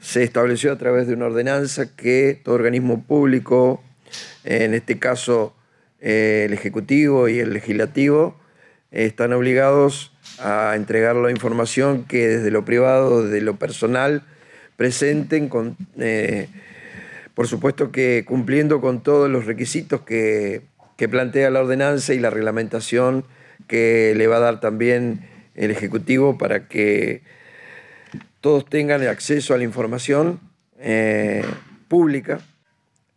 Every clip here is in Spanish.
se estableció a través de una ordenanza que todo organismo público, en este caso eh, el Ejecutivo y el Legislativo, eh, están obligados a entregar la información que desde lo privado, desde lo personal, presenten, con, eh, por supuesto que cumpliendo con todos los requisitos que plantea la ordenanza y la reglamentación que le va a dar también el Ejecutivo para que todos tengan acceso a la información eh, pública.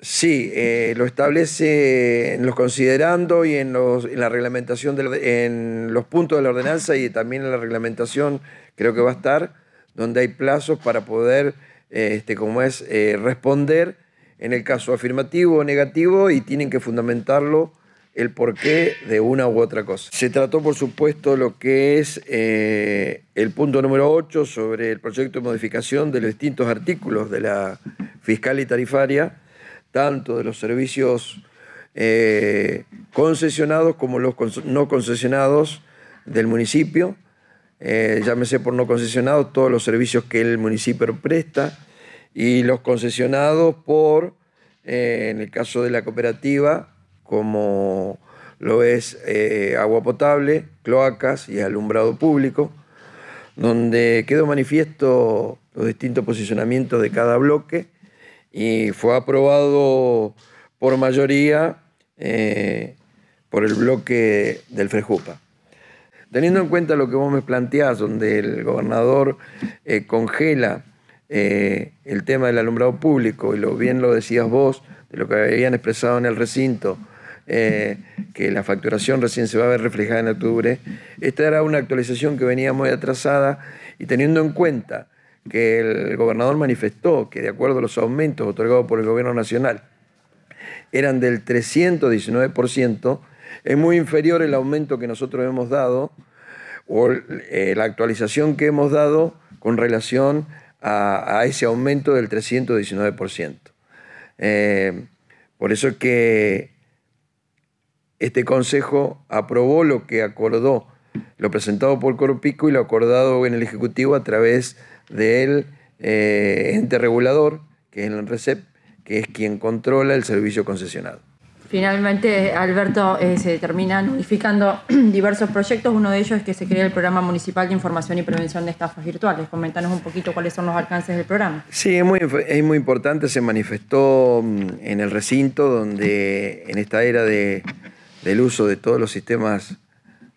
Sí, eh, lo establece en los considerando y en, los, la reglamentación, en los puntos de la ordenanza y también en la reglamentación, creo que va a estar, donde hay plazos para poder, eh, este, es, responder en el caso afirmativo o negativo y tienen que fundamentarlo el porqué de una u otra cosa. Se trató, por supuesto, lo que es eh, el punto número 8 sobre el proyecto de modificación de los distintos artículos de la fiscal y tarifaria, tanto de los servicios eh, concesionados como los no concesionados del municipio. Eh, llámese por no concesionados todos los servicios que el municipio presta y los concesionados por, en el caso de la cooperativa, como lo es eh, agua potable, cloacas y alumbrado público, donde quedó manifiesto los distintos posicionamientos de cada bloque y fue aprobado por mayoría eh, por el bloque del Frejupa. Teniendo en cuenta lo que vos me planteás, donde el gobernador eh, congela el tema del alumbrado público, y lo bien lo decías vos, de lo que habían expresado en el recinto, eh, que la facturación recién se va a ver reflejada en octubre, esta era una actualización que venía muy atrasada y teniendo en cuenta que el gobernador manifestó que de acuerdo a los aumentos otorgados por el gobierno nacional eran del 319%, es muy inferior el aumento que nosotros hemos dado o eh, la actualización que hemos dado con relación a, ese aumento del 319%. Eh, por eso es que este Consejo aprobó lo que acordó, lo presentado por Coropico y lo acordado en el Ejecutivo a través del eh, ente regulador, que es el RECEP, que es quien controla el servicio concesionado. Finalmente, Alberto, eh, se terminan unificando diversos proyectos. Uno de ellos es que se crea el Programa Municipal de Información y Prevención de Estafas Virtuales. Coméntanos un poquito cuáles son los alcances del programa. Sí, es muy, es muy importante. Se manifestó mm, en el recinto donde en esta era de el uso de todos los sistemas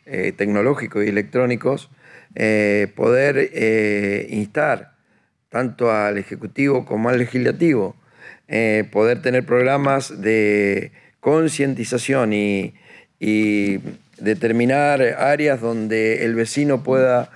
eh, tecnológicos y electrónicos, eh, poder eh, instar tanto al Ejecutivo como al Legislativo, poder tener programas de concientización y, determinar áreas donde el vecino pueda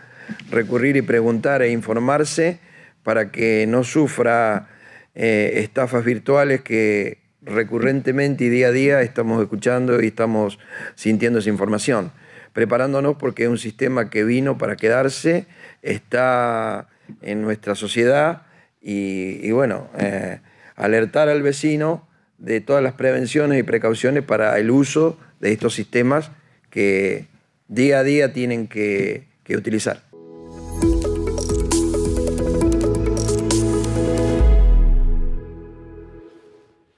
recurrir y preguntar e informarse para que no sufra estafas virtuales que recurrentemente y día a día estamos escuchando y estamos sintiendo esa información, preparándonos porque es un sistema que vino para quedarse, está en nuestra sociedad y, bueno, eh, alertar al vecino de todas las prevenciones y precauciones para el uso de estos sistemas que día a día tienen que utilizar.